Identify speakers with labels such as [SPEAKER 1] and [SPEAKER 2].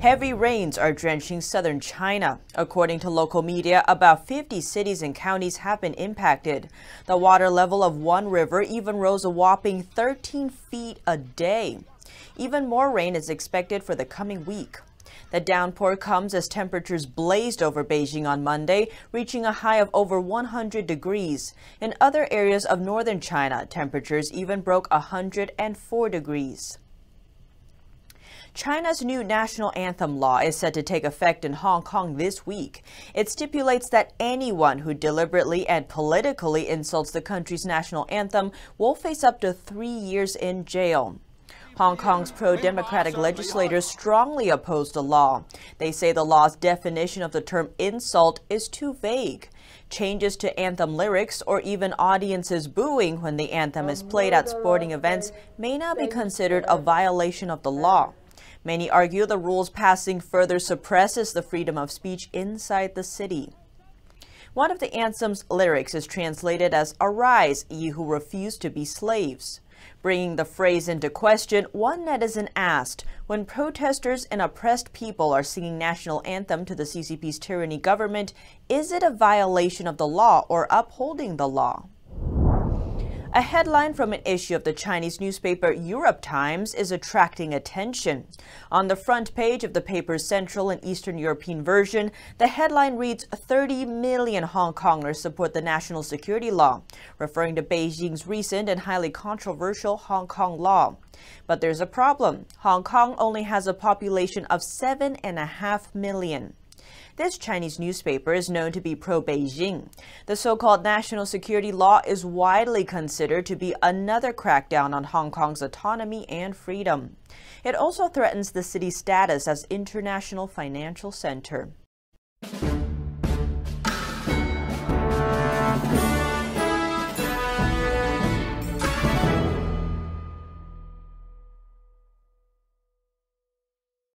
[SPEAKER 1] Heavy rains are drenching southern China. According to local media, about 50 cities and counties have been impacted. The water level of one river even rose a whopping 13 feet a day. Even more rain is expected for the coming week. The downpour comes as temperatures blazed over Beijing on Monday, reaching a high of over 100 degrees. In other areas of northern China, temperatures even broke 104 degrees. China's new national anthem law is set to take effect in Hong Kong this week. It stipulates that anyone who deliberately and politically insults the country's national anthem will face up to three years in jail. Hong Kong's pro-democratic legislators strongly oppose the law. They say the law's definition of the term insult is too vague. Changes to anthem lyrics or even audiences booing when the anthem is played at sporting events may now be considered a violation of the law. Many argue the rules passing further suppresses the freedom of speech inside the city. One of the anthem's lyrics is translated as Arise, ye who refuse to be slaves. Bringing the phrase into question, one netizen asked, when protesters and oppressed people are singing national anthem to the CCP's tyranny government, is it a violation of the law or upholding the law? A headline from an issue of the Chinese newspaper Europe Times is attracting attention. On the front page of the paper's Central and Eastern European version, the headline reads 30 million Hong Kongers support the national security law, referring to Beijing's recent and highly controversial Hong Kong law. But there's a problem. Hong Kong only has a population of 7.5 million. This Chinese newspaper is known to be pro-Beijing. The so-called national security law is widely considered to be another crackdown on Hong Kong's autonomy and freedom. It also threatens the city's status as international financial center.